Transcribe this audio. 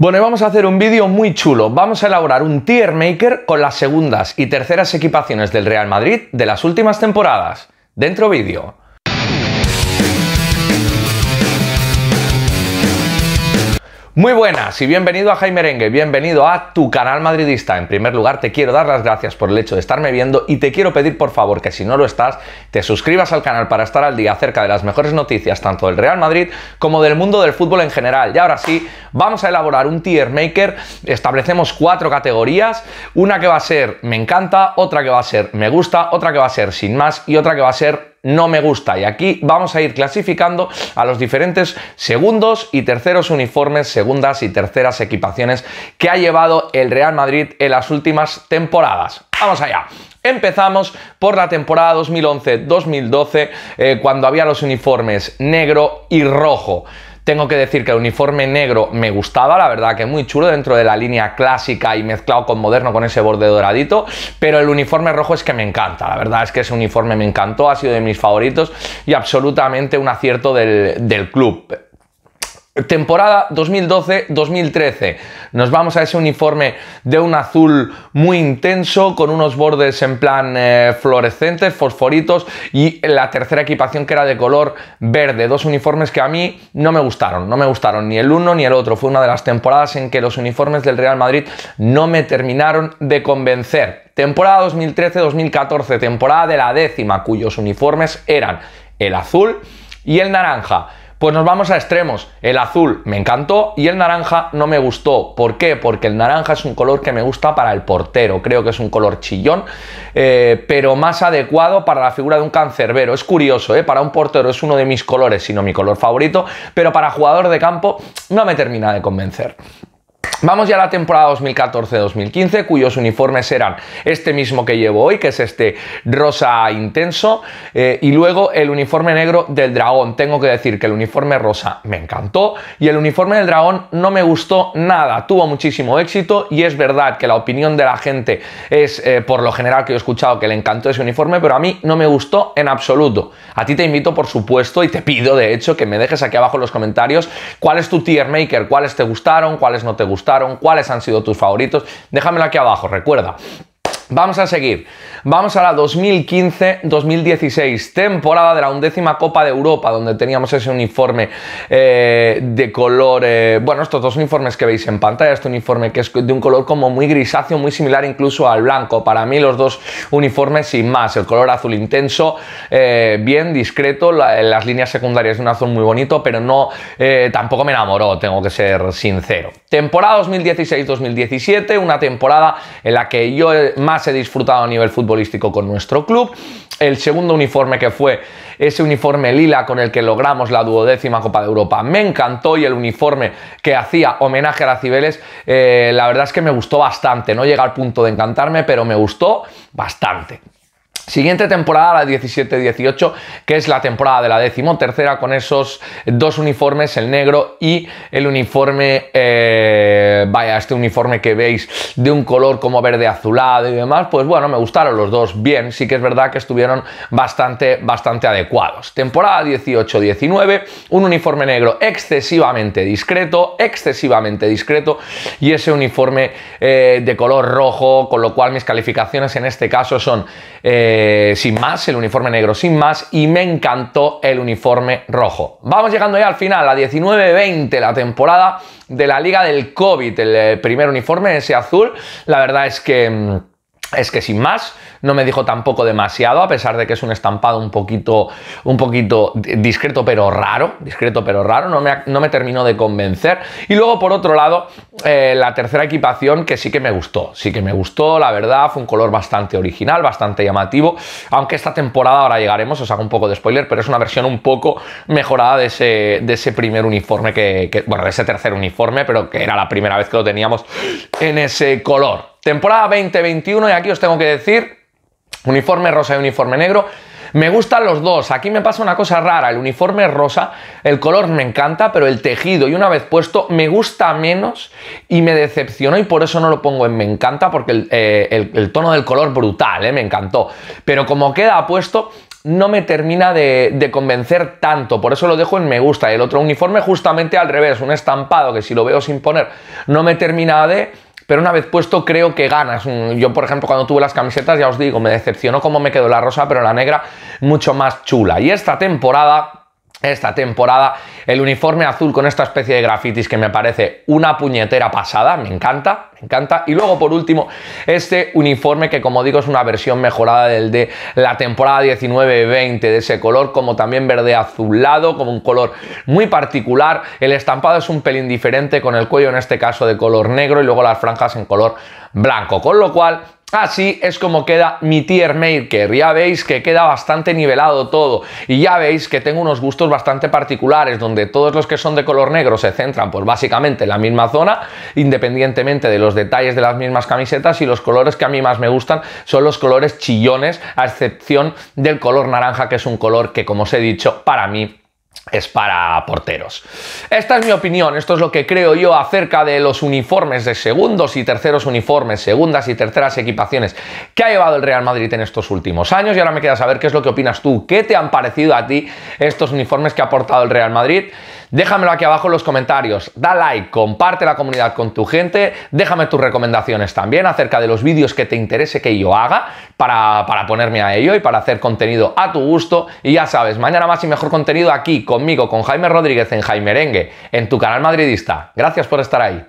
Bueno, vamos a hacer un vídeo muy chulo. Vamos a elaborar un tier maker con las segundas y terceras equipaciones del Real Madrid de las últimas temporadas. Dentro vídeo. Muy buenas y bienvenido a Jaime Rengue, bienvenido a tu canal madridista. En primer lugar, te quiero dar las gracias por el hecho de estarme viendo y te quiero pedir por favor que si no lo estás, te suscribas al canal para estar al día acerca de las mejores noticias tanto del Real Madrid como del mundo del fútbol en general. Y ahora sí, vamos a elaborar un tier maker, establecemos cuatro categorías, una que va a ser me encanta, otra que va a ser me gusta, otra que va a ser sin más y otra que va a ser no me gusta. Y aquí vamos a ir clasificando a los diferentes segundos y terceros uniformes, segundas y terceras equipaciones que ha llevado el Real Madrid en las últimas temporadas. Vamos allá. Empezamos por la temporada 2011-2012, eh, cuando había los uniformes negro y rojo. Tengo que decir que el uniforme negro me gustaba, la verdad que muy chulo dentro de la línea clásica y mezclado con moderno con ese borde doradito, pero el uniforme rojo es que me encanta, la verdad es que ese uniforme me encantó, ha sido de mis favoritos y absolutamente un acierto del, del club. Temporada 2012-2013. Nos vamos a ese uniforme de un azul muy intenso, con unos bordes en plan eh, fluorescentes, fosforitos, y la tercera equipación que era de color verde. Dos uniformes que a mí no me gustaron, no me gustaron ni el uno ni el otro. Fue una de las temporadas en que los uniformes del Real Madrid no me terminaron de convencer. Temporada 2013-2014, temporada de la décima, cuyos uniformes eran el azul y el naranja. Pues nos vamos a extremos. El azul me encantó y el naranja no me gustó. ¿Por qué? Porque el naranja es un color que me gusta para el portero. Creo que es un color chillón, eh, pero más adecuado para la figura de un cancerbero. Es curioso, ¿eh? para un portero es uno de mis colores, sino mi color favorito, pero para jugador de campo no me termina de convencer. Vamos ya a la temporada 2014-2015, cuyos uniformes eran este mismo que llevo hoy, que es este rosa intenso, eh, y luego el uniforme negro del dragón. Tengo que decir que el uniforme rosa me encantó y el uniforme del dragón no me gustó nada, tuvo muchísimo éxito y es verdad que la opinión de la gente es, eh, por lo general que he escuchado, que le encantó ese uniforme, pero a mí no me gustó en absoluto. A ti te invito, por supuesto, y te pido, de hecho, que me dejes aquí abajo en los comentarios cuál es tu tier maker, cuáles te gustaron, cuáles no te gustaron gustaron, cuáles han sido tus favoritos. Déjamelo aquí abajo, recuerda. Vamos a seguir. Vamos a la 2015-2016, temporada de la undécima Copa de Europa, donde teníamos ese uniforme eh, de color. Eh, bueno, estos dos uniformes que veis en pantalla, este uniforme que es de un color como muy grisáceo, muy similar incluso al blanco. Para mí, los dos uniformes sin más. El color azul intenso, eh, bien discreto, las líneas secundarias de un azul muy bonito, pero no tampoco me enamoró, tengo que ser sincero. Temporada 2016-2017, una temporada en la que yo más he disfrutado a nivel futbolístico con nuestro club. El segundo uniforme que fue ese uniforme lila con el que logramos la duodécima Copa de Europa. Me encantó y el uniforme que hacía homenaje a la Cibeles, eh, la verdad es que me gustó bastante. No llega al punto de encantarme, pero me gustó bastante. Siguiente temporada, la 17-18, que es la temporada de la decimotercera, con esos dos uniformes, el negro y el uniforme eh, eh, vaya, este uniforme que veis de un color como verde azulado y demás, pues bueno, me gustaron los dos bien, sí que es verdad que estuvieron bastante, bastante adecuados. Temporada 18-19, un uniforme negro excesivamente discreto, excesivamente discreto, y ese uniforme eh, de color rojo, con lo cual mis calificaciones en este caso son eh, sin más, el uniforme negro sin más, y me encantó el uniforme rojo. Vamos llegando ya al final, a 19-20, la temporada de la Liga del COVID el primer uniforme, ese azul, la verdad es que mm, es que sin más, no me dijo tampoco demasiado, a pesar de que es un estampado un poquito, un poquito discreto pero raro, discreto pero raro, no me, terminó de convencer. Y luego, por otro lado, eh, la tercera equipación que sí que me gustó, sí que me gustó, la verdad, fue un color bastante original, bastante llamativo, aunque esta temporada ahora llegaremos, os hago un poco de spoiler, pero es una versión un poco mejorada de ese, primer uniforme, que, que, bueno, de ese tercer uniforme, pero que era la primera vez que lo teníamos en ese color temporada 2021 y aquí os tengo que decir, uniforme rosa y uniforme negro, me gustan los dos. Aquí me pasa una cosa rara. El uniforme rosa, el color me encanta, pero el tejido, y una vez puesto, me gusta menos y me decepcionó y por eso no lo pongo en me encanta, porque el, eh, tono del color brutal, eh, me encantó. Pero como queda puesto, no me termina de, de, convencer tanto, por eso lo dejo en me gusta. El otro uniforme justamente al revés, un estampado que si lo veo sin poner, no me termina de pero una vez puesto creo que ganas. Mm, yo, por ejemplo, cuando tuve las camisetas, ya os digo, me decepcionó cómo me quedó la rosa, pero la negra mucho más chula. Y esta temporada esta temporada. El uniforme azul con esta especie de grafitis que me parece una puñetera pasada, me encanta, me encanta. Y luego por último, este uniforme que como digo es una versión mejorada del de la temporada 19-20 de ese color, como también verde azulado, como un color muy particular. El estampado es un pelín diferente con el cuello en este caso de color negro y luego las franjas en color blanco, con lo cual Así es como queda mi tier maker. Ya veis que queda bastante nivelado todo. Y ya veis que tengo unos gustos bastante particulares, donde todos los que son de color negro se centran pues básicamente en la misma zona, independientemente de los detalles de las mismas camisetas. Y los colores que a mí más me gustan son los colores chillones, a excepción del color naranja, que es un color que, como os he dicho, para mí es para porteros. Esta es mi opinión, esto es lo que creo yo acerca de los uniformes de segundos y terceros uniformes, segundas y terceras equipaciones que ha llevado el Real Madrid en estos últimos años. Y ahora me queda saber qué es lo que opinas tú, qué te han parecido a ti estos uniformes que ha portado el Real Madrid. Déjamelo aquí abajo en los comentarios, da like, comparte la comunidad con tu gente, déjame tus recomendaciones también acerca de los vídeos que te interese que yo haga para, ponerme a ello y para hacer contenido a tu gusto. Y ya sabes, mañana más y mejor contenido aquí conmigo, con Jaime Rodríguez en Jaime Rengue, en tu canal madridista. Gracias por estar ahí.